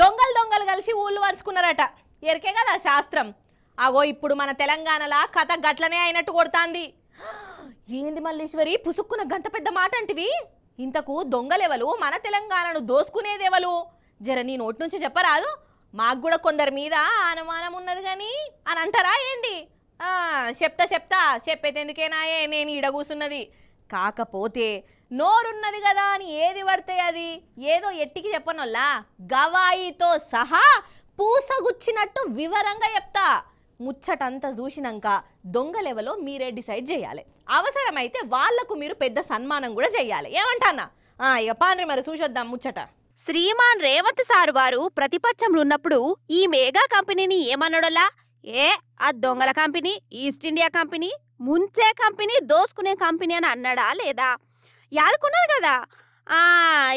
దొంగలు దొంగలు కలిసి ఊళ్ళు వంచుకున్నారట ఎరికే కదా శాస్త్రం అగో ఇప్పుడు మన తెలంగాణలా కథ గట్లనే అయినట్టు కొడతాంది ఏంది మల్లీశ్వరి పుసుక్కున గంత పెద్ద మాట అంటివి ఇంతకు దొంగలెవలు మన తెలంగాణను దోసుకునేదెవలు జర నీ నోటి నుంచి చెప్పరాదు మాకు కూడా కొందరి మీద అనుమానం ఉన్నది కానీ అని అంటారా ఏంది చెప్తా చెప్తా చెప్పేది ఎందుకేనాయే నేను ఇడగూసున్నది కాకపోతే నోరున్నది కదా అని ఏది పడితే అది ఏదో ఎట్టికి చెప్పనోలా గవాయితో సహా పూసగుచ్చినట్టు వివరంగా చెప్తా ముచ్చటంతా చూసినాక దొంగ లెవెలో మీరే డిసైడ్ చేయాలి అవసరమైతే వాళ్లకు మీరు పెద్ద సన్మానం కూడా చేయాలి ఏమంటానా ఇక పాన్రి మరి చూసొద్దాం ముచ్చట శ్రీమాన్ రేవంత్ సార్ వారు ప్రతిపక్షంలో ఉన్నప్పుడు ఈ మేఘా కంపెనీని ఏమన్నాడోలా ఏ ఆ దొంగల కంపెనీ ఈస్ట్ ఇండియా కంపెనీ ముంచే కంపెనీ దోసుకునే కంపెనీ అని అన్నాడా లేదా యాద కొన్నారు కదా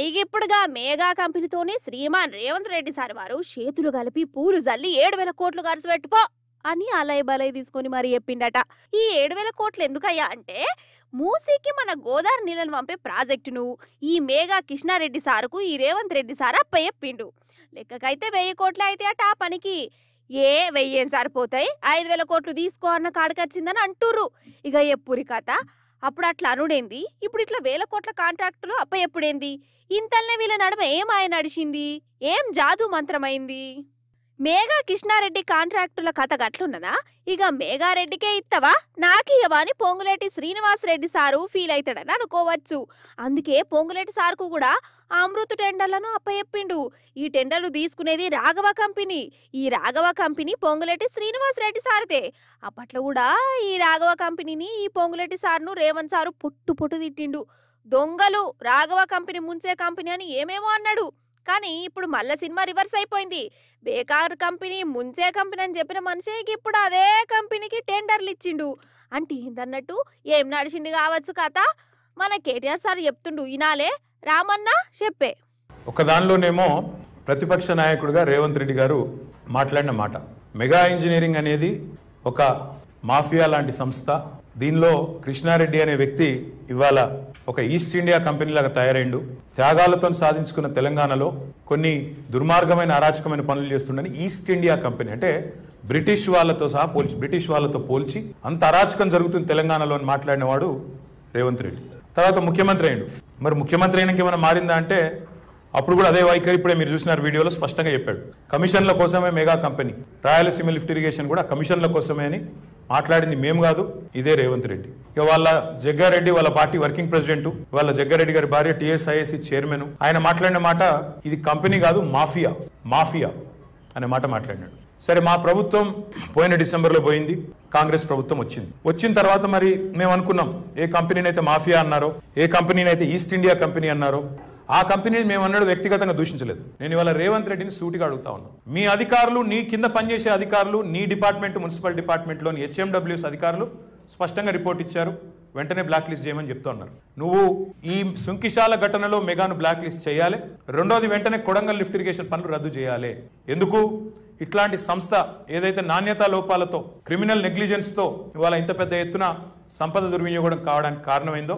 ఇక ఇప్పుడుగా మేఘా కంపెనీతోనే శ్రీమాన్ రేవంత్ రెడ్డి సార్ వారు చేతులు కలిపి పూలు జల్లి ఏడు వేల కోట్లు ఖర్చు పెట్టుపో అని అలయ బలయ తీసుకొని మరి చెప్పిండట ఈ ఏడు వేల కోట్లు ఎందుకయ్యా అంటే మూసీకి మన గోదావరి నీళ్ళను పంపే ప్రాజెక్టును ఈ మేఘా కృష్ణారెడ్డి సారుకు ఈ రేవంత్ రెడ్డి సార్ అప్ప చెప్పిండు లెక్కకైతే వెయ్యి కోట్లు అయితే అట ఆ పనికి ఏ వెయ్యేం సరిపోతాయి ఐదు వేల కోట్లు తీసుకో అన్న కాడికొచ్చిందని అంటుర్రు ఇక ఎప్పురి కథ అప్పుడు అట్లా అనుడేంది ఇప్పుడు ఇట్లా వేల కోట్ల కాంట్రాక్టులు అప్ప ఎప్పుడేంది ఇంతల్నే వీళ్ళ నడమ ఏం ఆయన నడిచింది ఏం జాదు మంత్రమైంది మేఘా కృష్ణారెడ్డి కాంట్రాక్టుల కథ గట్లున్నదా ఇక మేఘారెడ్డికే ఇత్తవా నాకియవా అని పొంగులేటి శ్రీనివాసరెడ్డి సారు ఫీల్ అవుతాడని అనుకోవచ్చు అందుకే పొంగులేటి సార్కు కూడా అమృత టెండర్లను అప్పయెప్పిండు ఈ టెండర్లు తీసుకునేది రాఘవ కంపెనీ ఈ రాఘవ కంపెనీ పొంగులేటి శ్రీనివాసరెడ్డి సారిదే అప్పట్లో కూడా ఈ రాఘవ కంపెనీని ఈ పొంగులేటి సార్ను రేవంత్ సారు పొట్టు పొట్టు తిట్టిండు దొంగలు రాఘవ కంపెనీ ముంచే కంపెనీ అని ఏమేమో అన్నాడు కానీ ఇప్పుడు మళ్ళీ సినిమా రివర్స్ అయిపోయింది బేకార్ కంపెనీ ముంచే కంపెనీ అని చెప్పిన మనిషికి ఇప్పుడు అదే కంపెనీకి టెండర్లు ఇచ్చిండు అంటే ఏందన్నట్టు ఏం నడిచింది కావచ్చు కదా మన కేటీఆర్ సార్ చెప్తుండు ఇనాలే రామన్న చెప్పే ఒక దానిలోనేమో ప్రతిపక్ష నాయకుడిగా రేవంత్ రెడ్డి గారు మాట్లాడిన మాట మెగా ఇంజనీరింగ్ అనేది ఒక మాఫియా లాంటి సంస్థ దీనిలో కృష్ణారెడ్డి అనే వ్యక్తి ఇవాళ ఒక ఈస్ట్ ఇండియా కంపెనీలాగా తయారైండు త్యాగాలతో సాధించుకున్న తెలంగాణలో కొన్ని దుర్మార్గమైన అరాచకమైన పనులు చేస్తుండని ఈస్ట్ ఇండియా కంపెనీ అంటే బ్రిటిష్ వాళ్ళతో సహా పోల్చి బ్రిటిష్ వాళ్ళతో పోల్చి అంత అరాచకం జరుగుతుంది తెలంగాణలో అని మాట్లాడినవాడు రేవంత్ రెడ్డి తర్వాత ముఖ్యమంత్రి అయిండు మరి ముఖ్యమంత్రి అయినాక ఏమైనా మారిందా అంటే అప్పుడు కూడా అదే వైఖరి ఇప్పుడే మీరు చూసినారు వీడియోలో స్పష్టంగా చెప్పాడు కమిషన్ల కోసమే Megha company Rayalaseema lift irrigation కూడా కమిషన్ల కోసమే అని మాట్లాడింది మేము కాదు ఇదే రేవంత్ రెడ్డి ఇక వాళ్ళ జగ్గారెడ్డి వాళ్ళ పార్టీ వర్కింగ్ ప్రెసిడెంట్ వాళ్ళ జగ్గారెడ్డి గారి భార్య టీఎస్ఐఎస్సి చైర్మన్ ఆయన మాట్లాడిన మాట ఇది కంపెనీ కాదు మాఫియా మాఫియా అనే మాట మాట్లాడినాడు సరే మా ప్రభుత్వం పోయిన డిసెంబర్లో పోయింది కాంగ్రెస్ ప్రభుత్వం వచ్చింది వచ్చిన తర్వాత మరి మేము అనుకున్నాం ఏ కంపెనీనైతే మాఫియా అన్నారో ఏ కంపెనీనైతే ఈస్ట్ ఇండియా కంపెనీ అన్నారో ఆ కంపెనీని మేము అన్నాడు వ్యక్తిగతంగా దూషించలేదు నేను ఇవాళ రేవంత్ రెడ్డిని సూటిగా అడుగుతా ఉన్నాను మీ అధికారులు నీ కింద పనిచేసే అధికారులు నీ డిపార్ట్మెంట్ మున్సిపల్ డిపార్ట్మెంట్లోని హెచ్ఎండబ్ల్యూఎస్ అధికారులు స్పష్టంగా రిపోర్ట్ ఇచ్చారు వెంటనే బ్లాక్ లిస్ట్ చేయమని చెప్తున్నారు నువ్వు ఈ సుంకిశాల ఘటనలో మెగాను బ్లాక్ లిస్ట్ చేయాలి రెండోది వెంటనే కొడంగల్ లిఫ్ట్ ఇరిగేషన్ పనులు రద్దు చేయాలి ఎందుకు ఇట్లాంటి సంస్థ ఏదైతే నాణ్యతా లోపాలతో క్రిమినల్ నెగ్లిజెన్స్తో ఇవాళ ఇంత పెద్ద ఎత్తున సంపద దుర్వినియోగం కావడానికి కారణమైందో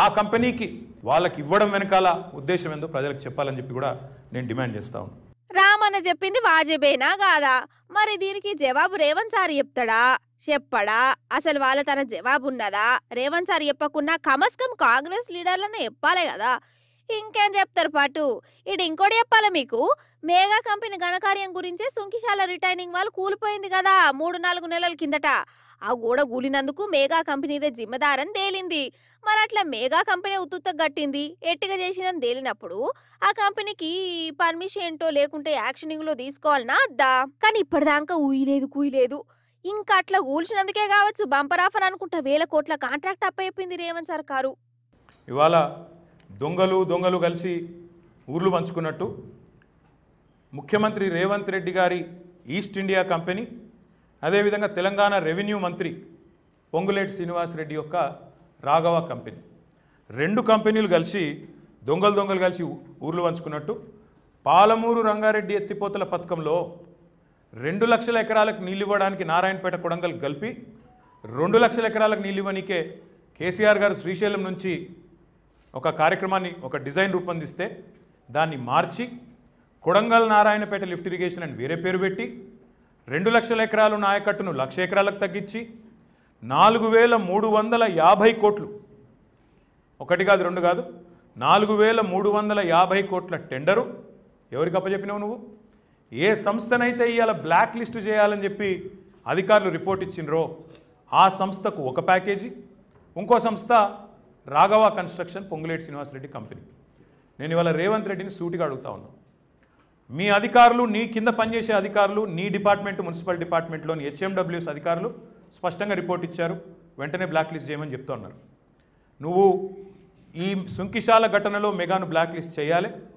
ఆ కంపెనీకి వాళ్ళకి ఇవ్వడం వెనకాల ఉద్దేశం ఏందో ప్రజలకు చెప్పాలని చెప్పి కూడా నేను డిమాండ్ చేస్తా ఉన్నాను రామన్న చెప్పింది వాజబేనా కాదా మరి దీనికి జవాబు రేవంత్ సార్ చెప్తాడా చెప్పడా అసలు వాళ్ళ తన జవాబు ఉన్నదా రేవంత్ సార్ చెప్పకుండా కమస్కం కాంగ్రెస్ లీడర్లను చెప్పాలి కదా ఇంకేం చెప్తారు పాటు ఇటు ఇంకోటి చెప్పాలి మీకు మేఘా కంపెనీ ఘనకార్యం గురించి సుంకిశాల రిటైనింగ్ వాళ్ళు కూలిపోయింది కదా మూడు నాలుగు నెలల కిందట ఆ గోడ కూలినందుకు మేఘా కంపెనీదే జిమ్మదారని తేలింది మరి అట్లా మేఘా కంపెనీ ఉత్తుత్త గట్టింది ఎట్టిగా చేసిందని తేలినప్పుడు ఆ కంపెనీకి పర్మిషన్ ఏంటో లేకుంటే యాక్షనింగ్లో తీసుకోవాలనా అద్దా కానీ ఇప్పటిదాకా ఊయలేదు కూయలేదు ఇంకా అట్లా కూల్చినందుకే కావచ్చు బంపర్ ఆఫర్ అనుకుంటా వేల కోట్ల కాంట్రాక్ట్ అప్పయ్యింది రేవంత్ సర్కారు ఇవాళ దొంగలు దొంగలు కలిసి ఊర్లు పంచుకున్నట్టు ముఖ్యమంత్రి రేవంత్ రెడ్డి గారి ఈస్ట్ ఇండియా కంపెనీ అదేవిధంగా తెలంగాణ రెవెన్యూ మంత్రి పొంగులేటి శ్రీనివాసరెడ్డి యొక్క రాఘవ కంపెనీ రెండు కంపెనీలు కలిసి దొంగలు దొంగలు కలిసి ఊర్లు పంచుకున్నట్టు పాలమూరు రంగారెడ్డి ఎత్తిపోతల పథకంలో రెండు లక్షల ఎకరాలకు నీళ్ళు ఇవ్వడానికి నారాయణపేట కొడంగల్ కలిపి రెండు లక్షల ఎకరాలకు నీళ్ళు ఇవ్వనికే కేసీఆర్ గారు శ్రీశైలం నుంచి ఒక కార్యక్రమాన్ని ఒక డిజైన్ రూపొందిస్తే దాన్ని మార్చి కొడంగల్ నారాయణపేట లిఫ్ట్ ఇరిగేషన్ అని వేరే పేరు పెట్టి రెండు లక్షల ఎకరాలు నాయకట్టును లక్ష ఎకరాలకు తగ్గించి నాలుగు వేల మూడు వందల యాభై కోట్లు ఒకటి కాదు రెండు కాదు నాలుగు వేల మూడు వందల యాభై కోట్ల టెండరు ఎవరికి అప్పచెప్పినావు నువ్వు ఏ సంస్థనైతే ఇవాళ బ్లాక్ లిస్టు చేయాలని చెప్పి అధికారులు రిపోర్ట్ ఇచ్చినరో ఆ సంస్థకు ఒక ప్యాకేజీ ఇంకో సంస్థ రాఘవ కన్స్ట్రక్షన్ పొంగులేటి శ్రీనివాసరెడ్డి కంపెనీ నేను ఇవాళ రేవంత్ రెడ్డిని సూటిగా అడుగుతా ఉన్నాను మీ అధికారులు నీ కింద పనిచేసే అధికారులు నీ డిపార్ట్మెంట్ మున్సిపల్ డిపార్ట్మెంట్లోని హెచ్ఎండబ్ల్యూఎస్ అధికారులు స్పష్టంగా రిపోర్ట్ ఇచ్చారు వెంటనే బ్లాక్ లిస్ట్ చేయమని చెప్తున్నారు నువ్వు ఈ సుంకిశాల ఘటనలో మెగాను బ్లాక్ లిస్ట్ చేయాలి